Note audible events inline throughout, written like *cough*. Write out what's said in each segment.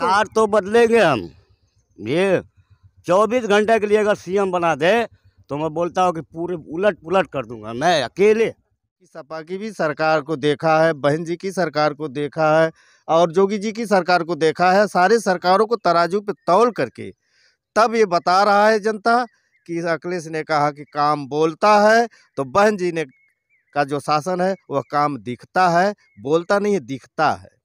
Car तो बदलेंगे हम ये चौबीस घंटे के लिए अगर सीएम बना दे तो मैं बोलता हूँ कि पूरे उलट पुलट कर दूंगा मैं अकेले सपा की भी सरकार को देखा है बहन जी की सरकार को देखा है और जोगी जी की सरकार को देखा है सारे सरकारों को तराजू पे तौल करके तब ये बता रहा है जनता कि अखिलेश ने कहा कि काम बोलता है तो बहन जी ने का जो शासन है वह काम दिखता है बोलता नहीं है दिखता है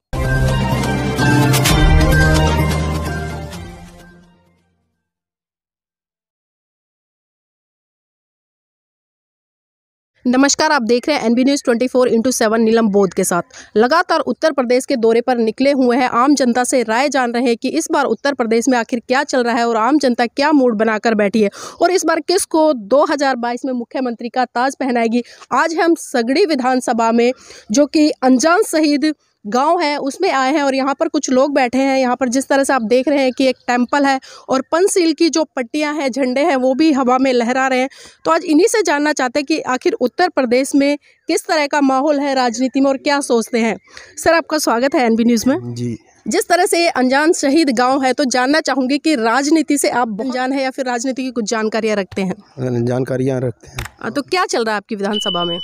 नमस्कार आप देख रहे हैं NB news 24 four into seven Neelam Bodh के साथ लगातार उत्तर प्रदेश के दौरे पर निकले हुए हैं आम जनता से राय जान रहे हैं कि इस बार उत्तर प्रदेश में आखिर क्या चल रहा है और आम जनता क्या मूड बनाकर बैठी है और इस बार किसको 2022 में मुख्यमंत्री का ताज पहनाएगी आज हम सगड़ी विधानसभा में जो कि अनजान शहीद गांव है उसमें आए हैं और यहाँ पर कुछ लोग बैठे हैं यहाँ पर जिस तरह से आप देख रहे हैं कि एक टेम्पल है और पंसिल की जो पट्टियाँ हैं झंडे हैं वो भी हवा में लहरा रहे हैं तो आज इन्हीं से जानना चाहते हैं कि आखिर उत्तर प्रदेश में किस तरह का माहौल है राजनीति में और क्या सोचते हैं सर आपका स्वागत है एन न्यूज़ में जी जिस तरह से ये अनजान शहीद गांव है तो जानना चाहूंगी कि राजनीति से आप अनजान है या फिर राजनीति की कुछ जानकारियां रखते हैं जानकारियाँ रखते हैं तो क्या चल रहा है आपकी विधानसभा में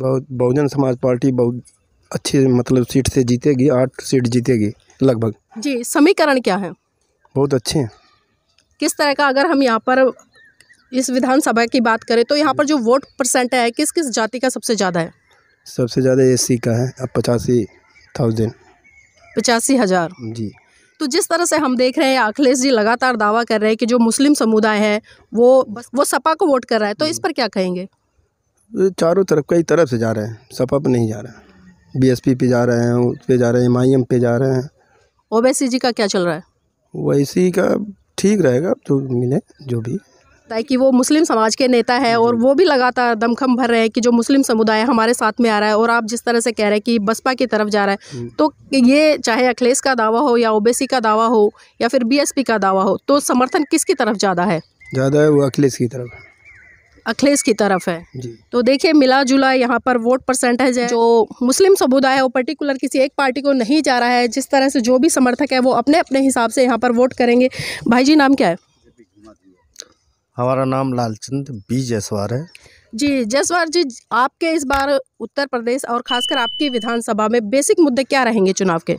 बहुत बहुजन समाज पार्टी बहुत अच्छी मतलब सीट से जीतेगी आठ सीट जीतेगी लगभग जी समीकरण क्या है बहुत अच्छे हैं किस तरह का अगर हम यहाँ पर इस विधानसभा की बात करें तो यहाँ पर जो वोट परसेंट है किस किस जाति का सबसे ज़्यादा है सबसे ज़्यादा सी का है अब पचासी थाउजेंड पचासी हज़ार जी तो जिस तरह से हम देख रहे हैं अखिलेश जी लगातार दावा कर रहे हैं कि जो मुस्लिम समुदाय है वो वो सपा को वोट कर रहा है तो इस पर क्या कहेंगे चारों तरफ कई तरफ से जा रहे हैं सपा पर नहीं जा रहा है बीएसपी पे जा रहे हैं उस पर जा रहे हैं एम पे जा रहे हैं ओबीसी जी का क्या चल रहा है वैसी का ठीक रहेगा जो तो मिले जो भी ताकि वो मुस्लिम समाज के नेता है और वो भी लगातार दमखम भर रहे हैं कि जो मुस्लिम समुदाय हमारे साथ में आ रहा है और आप जिस तरह से कह रहे हैं कि बसपा की तरफ जा रहा है हम्म। तो ये चाहे अखिलेश का दावा हो या ओबीसी का दावा हो या फिर बीएसपी का दावा हो तो समर्थन किसकी तरफ ज़्यादा है ज़्यादा है वो अखिलेश की तरफ है अखिलेश की तरफ है तो देखिए मिला जुला यहाँ पर वोट परसेंटेज है जो मुस्लिम समुदाय है वो पर्टिकुलर किसी एक पार्टी को नहीं जा रहा है जिस तरह से जो भी समर्थक है वो अपने अपने हिसाब से यहाँ पर वोट करेंगे भाई जी नाम क्या है हमारा नाम लालचंद बी जयसवार है जी जयसवार जी आपके इस बार उत्तर प्रदेश और खासकर आपकी विधानसभा में बेसिक मुद्दे क्या रहेंगे चुनाव के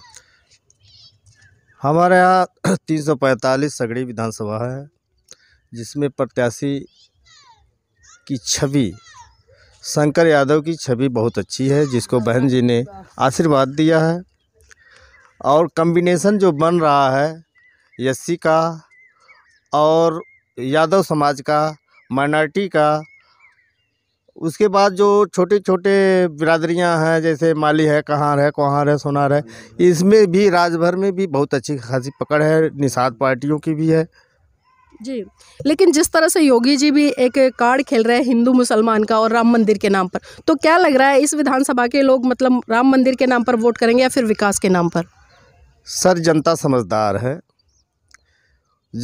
हमारे यहाँ *clears throat* तीन सौ पैंतालीस सगड़ी विधानसभा है जिसमें प्रत्याशी की छवि शंकर यादव की छवि बहुत अच्छी है जिसको बहन जी ने आशीर्वाद दिया है और कम्बिनेसन जो बन रहा है यस्सी का और यादव समाज का माइनॉरिटी का उसके बाद जो छोटे छोटे बिरादरियां हैं जैसे माली है कहाँ है कहाँ है सोनार है इसमें भी राजभर भर में भी बहुत अच्छी खासी पकड़ है निषाद पार्टियों की भी है जी लेकिन जिस तरह से योगी जी भी एक कार्ड खेल रहे हैं हिंदू मुसलमान का और राम मंदिर के नाम पर तो क्या लग रहा है इस विधानसभा के लोग मतलब राम मंदिर के नाम पर वोट करेंगे या फिर विकास के नाम पर सर जनता समझदार है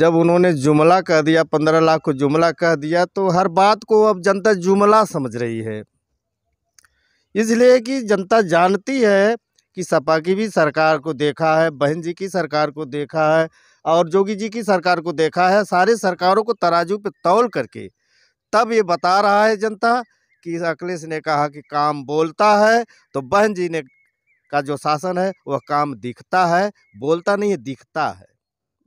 जब उन्होंने जुमला कह दिया पंद्रह लाख को जुमला कह दिया तो हर बात को अब जनता जुमला समझ रही है इसलिए कि जनता जानती है कि सपा की भी सरकार को देखा है बहन जी की सरकार को देखा है और जोगी जी की सरकार को देखा है सारे सरकारों को तराजू पे तौल करके तब ये बता रहा है जनता कि अखिलेश ने कहा कि काम बोलता है तो बहन जी ने का जो शासन है वह काम दिखता है बोलता नहीं है दिखता है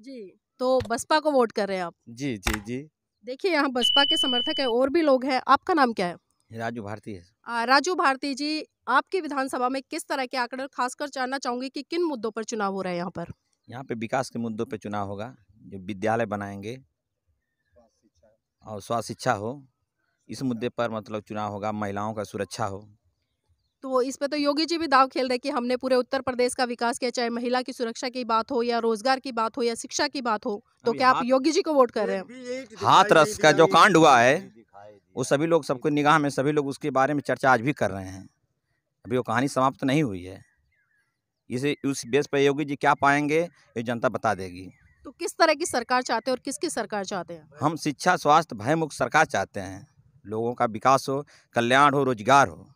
जी तो बसपा को वोट कर रहे हैं आप जी जी जी देखिए यहाँ बसपा के समर्थक है और भी लोग हैं आपका नाम क्या है राजू भारती है राजू भारती जी आपकी विधानसभा में किस तरह के आंकड़े खासकर जानना चाहूंगी कि किन मुद्दों पर चुनाव हो रहा है यहाँ पर यहाँ पे विकास के मुद्दों पे चुनाव होगा जो विद्यालय बनाएंगे और स्वास्थ्य शिक्षा हो इस अच्छा। मुद्दे पर मतलब चुनाव होगा महिलाओं का सुरक्षा हो तो इस पे तो योगी जी भी दाव खेल रहे कि हमने पूरे उत्तर प्रदेश का विकास किया चाहे महिला की सुरक्षा की बात हो या रोजगार की बात हो या शिक्षा की बात हो तो क्या आप योगी जी को वोट कर रहे हैं हाथ रस का जो कांड हुआ है वो सभी लोग सबको निगाह में सभी लोग उसके बारे में चर्चा आज भी कर रहे हैं अभी वो कहानी समाप्त नहीं हुई है इसे उस बेस पर योगी जी क्या पाएंगे ये जनता बता देगी तो किस तरह की सरकार चाहते हैं और किसकी सरकार चाहते हैं हम शिक्षा स्वास्थ्य भयमुक्त सरकार चाहते हैं लोगों का विकास हो कल्याण हो रोजगार हो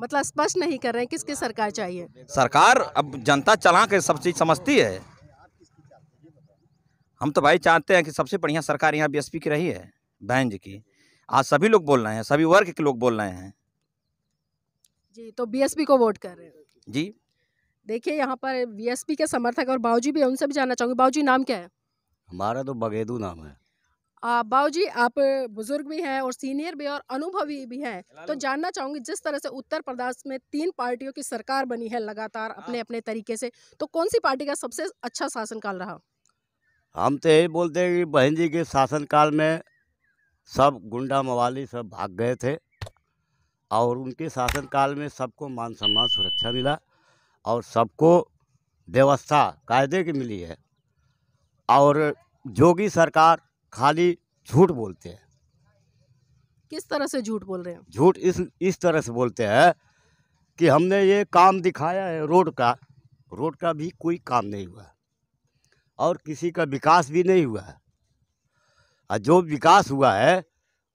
मतलब स्पष्ट नहीं कर रहे हैं किसकी सरकार चाहिए सरकार अब जनता चला के सब चीज़ समझती है हम तो भाई चाहते हैं कि सबसे बढ़िया सरकार यहाँ बीएसपी की रही है बहन जी की आज सभी लोग बोल रहे हैं सभी वर्ग के लोग बोल रहे हैं जी तो बीएसपी को वोट कर रहे हैं जी देखिए यहाँ पर वीएसपी के समर्थक और बाबूजी भी उनसे भी जानना चाहूँगी बाबूजी नाम क्या है हमारा तो बगेदू नाम है बाबूजी आप बुजुर्ग भी हैं और सीनियर भी और अनुभवी भी हैं तो जानना चाहूंगी जिस तरह से उत्तर प्रदेश में तीन पार्टियों की सरकार बनी है लगातार हाँ। अपने अपने तरीके से तो कौन सी पार्टी का सबसे अच्छा शासनकाल रहा हम तो यही बोलते हैं कि बहन जी के शासनकाल में सब गुंडा मवाली सब भाग गए थे और उनके शासनकाल में सबको मान सम्मान सुरक्षा मिला और सबको व्यवस्था कायदे की मिली है और जोगी सरकार खाली झूठ बोलते हैं किस तरह से झूठ बोल रहे हैं झूठ इस इस तरह से बोलते हैं कि हमने ये काम दिखाया है रोड का रोड का भी कोई काम नहीं हुआ और किसी का विकास भी नहीं हुआ है और जो विकास हुआ है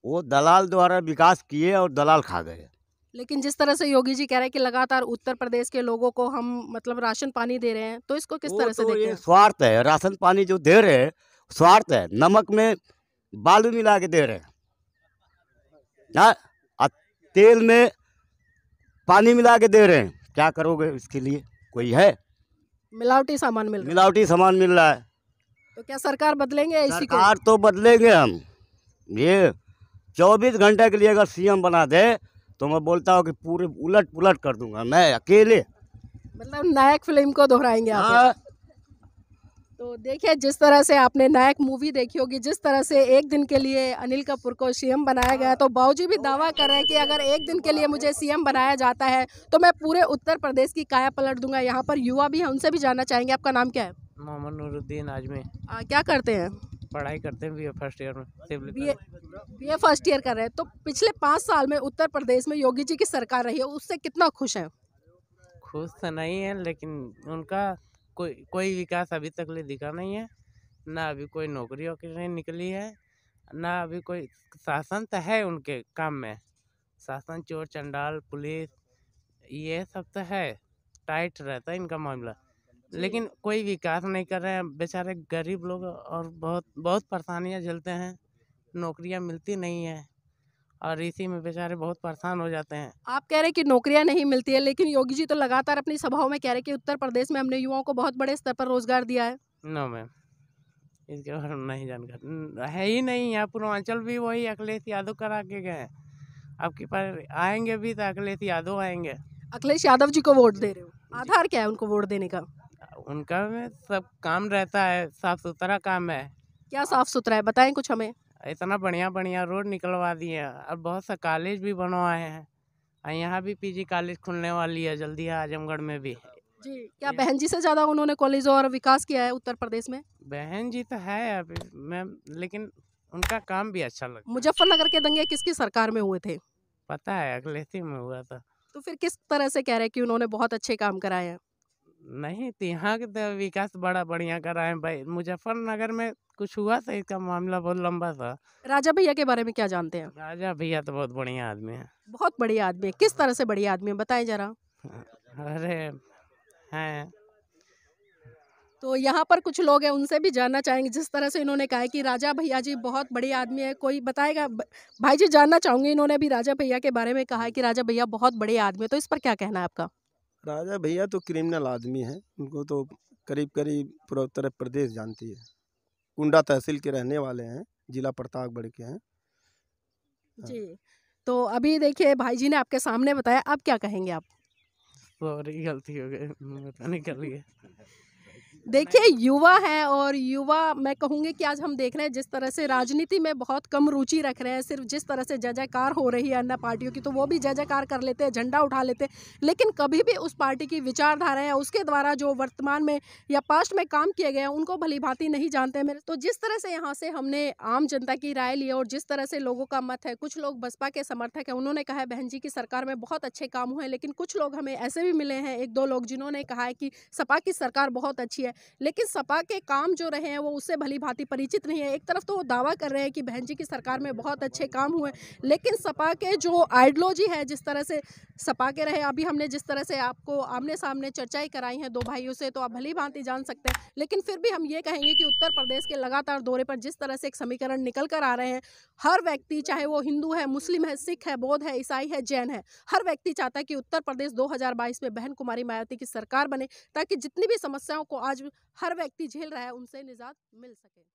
वो दलाल द्वारा विकास किए और दलाल खा गए लेकिन जिस तरह से योगी जी कह रहे हैं कि लगातार उत्तर प्रदेश के लोगों को हम मतलब राशन पानी दे रहे हैं तो इसको किस तरह से तो देखें स्वार्थ है राशन पानी जो दे रहे हैं स्वार्थ है नमक में बालू मिला के दे रहे हैं तेल में पानी मिला के दे रहे हैं क्या करोगे इसके लिए कोई है मिलावटी सामान मिल मिलावटी सामान मिल रहा है तो क्या सरकार बदलेंगे इसी सरकार तो बदलेंगे हम ये चौबीस घंटे के लिए अगर सीएम बना दे तो मैं बोलता हूँ कि पूरे उलट पुलट कर दूंगा मैं अकेले मतलब नायक फिल्म को दोहराएंगे आप हाँ। तो देखिए जिस तरह से आपने नायक मूवी देखी होगी जिस तरह से एक दिन के लिए अनिल कपूर को सीएम बनाया गया तो बाबूजी भी दावा कर रहे हैं कि अगर एक दिन के लिए मुझे सीएम बनाया जाता है तो मैं पूरे उत्तर प्रदेश की काया पलट दूंगा यहाँ पर युवा भी हैं उनसे भी जानना चाहेंगे आपका नाम क्या है मोहम्मद नूरुद्दीन आजमी क्या करते हैं पढ़ाई करते हैं बी फर्स्ट ईयर में बी ए फर्स्ट ईयर कर रहे हैं तो पिछले पाँच साल में उत्तर प्रदेश में योगी जी की सरकार रही है उससे कितना खुश है खुश तो नहीं है लेकिन उनका कोई कोई विकास अभी तक ले दिखा नहीं है ना अभी कोई नौकरी वोकरी निकली है ना अभी कोई शासन तो है उनके काम में शासन चोर चंडाल पुलिस ये सब तो है टाइट रहता है इनका मामला लेकिन कोई विकास नहीं कर रहे हैं बेचारे गरीब लोग और बहुत बहुत परेशानियाँ झेलते हैं नौकरियाँ मिलती नहीं है और इसी में बेचारे बहुत परेशान हो जाते हैं आप कह रहे हैं कि नौकरियां नहीं मिलती है लेकिन योगी जी तो लगातार अपनी सभाओं में कह रहे हैं कि उत्तर प्रदेश में हमने युवाओं को बहुत बड़े स्तर पर रोजगार दिया है नो मैम इसके बारे में नहीं जानकारी है ही नहीं यहाँ पूर्वांचल भी वही अखिलेश यादव करा के गए आपके पास आएंगे भी तो अखिलेश यादव आएंगे अखिलेश यादव जी को वोट दे रहे हो आधार क्या है उनको वोट देने का उनका में सब काम रहता है साफ सुथरा काम है क्या साफ सुथरा है बताएं कुछ हमें इतना बढ़िया बढ़िया रोड निकलवा दिए हैं और बहुत सा कॉलेज भी बनवाए हैं और यहाँ भी पीजी कॉलेज खुलने वाली है जल्दी है आजमगढ़ में भी जी क्या बहन जी से ज़्यादा उन्होंने कॉलेज और विकास किया है उत्तर प्रदेश में बहन जी तो है अभी मैम लेकिन उनका काम भी अच्छा लगा मुजफ्फरनगर के दंगे किसकी सरकार में हुए थे पता है अखिलेश में हुआ था तो फिर किस तरह से कह रहे हैं कि उन्होंने बहुत अच्छे काम कराए हैं नहीं तो यहाँ के तो विकास बड़ा बढ़िया कर रहा है भाई मुजफ्फरनगर में कुछ हुआ था इसका मामला बहुत लंबा था राजा भैया के बारे में क्या जानते हैं राजा भैया तो बहुत बढ़िया आदमी है बहुत बढ़िया आदमी है किस तरह से बढ़िया आदमी है बताए जरा हाँ, अरे हैं तो यहाँ पर कुछ लोग हैं उनसे भी जानना चाहेंगे जिस तरह से इन्होंने कहा कि राजा भैया जी बहुत बड़ी आदमी है कोई बताएगा भाई जी जानना चाहूंगे इन्होंने भी राजा भैया के बारे में कहा है कि राजा भैया बहुत बड़े आदमी है तो इस पर क्या कहना है आपका राजा भैया तो क्रिमिनल आदमी है उनको तो करीब करीब पूरा उत्तर प्रदेश जानती है कुंडा तहसील के रहने वाले हैं जिला प्रतापगढ़ के हैं हाँ। जी तो अभी देखिए भाई जी ने आपके सामने बताया अब क्या कहेंगे आप सॉरी गलती हो गई बताने कर लिए देखिए युवा है और युवा मैं कहूँगी कि आज हम देख रहे हैं जिस तरह से राजनीति में बहुत कम रुचि रख रहे हैं सिर्फ जिस तरह से जय जयकार हो रही है अन्य पार्टियों की तो वो भी जय जयकार कर लेते हैं झंडा उठा लेते हैं लेकिन कभी भी उस पार्टी की विचारधारा है उसके द्वारा जो वर्तमान में या पास्ट में काम किए गए हैं उनको भली भांति नहीं जानते मेरे तो जिस तरह से यहाँ से हमने आम जनता की राय ली और जिस तरह से लोगों का मत है कुछ लोग बसपा के समर्थक हैं उन्होंने कहा है बहन जी की सरकार में बहुत अच्छे काम हुए लेकिन कुछ लोग हमें ऐसे भी मिले हैं एक दो लोग जिन्होंने कहा है कि सपा की सरकार बहुत अच्छी है है लेकिन सपा के काम जो रहे हैं वो उससे भली भांति परिचित नहीं है एक तरफ तो वो दावा कर रहे हैं कि बहन जी की सरकार में बहुत अच्छे काम हुए लेकिन सपा के जो आइडियोलॉजी है जिस तरह से सपा के रहे अभी हमने जिस तरह से आपको आमने सामने चर्चाएं कराई हैं दो भाइयों से तो आप भली भांति जान सकते हैं लेकिन फिर भी हम ये कहेंगे कि उत्तर प्रदेश के लगातार दौरे पर जिस तरह से एक समीकरण निकल कर आ रहे हैं हर व्यक्ति चाहे वो हिंदू है मुस्लिम है सिख है बौद्ध है ईसाई है जैन है हर व्यक्ति चाहता है कि उत्तर प्रदेश 2022 में बहन कुमारी मायावती की सरकार बने ताकि जितनी भी समस्याओं को आज हर व्यक्ति झेल रहा है उनसे निजात मिल सके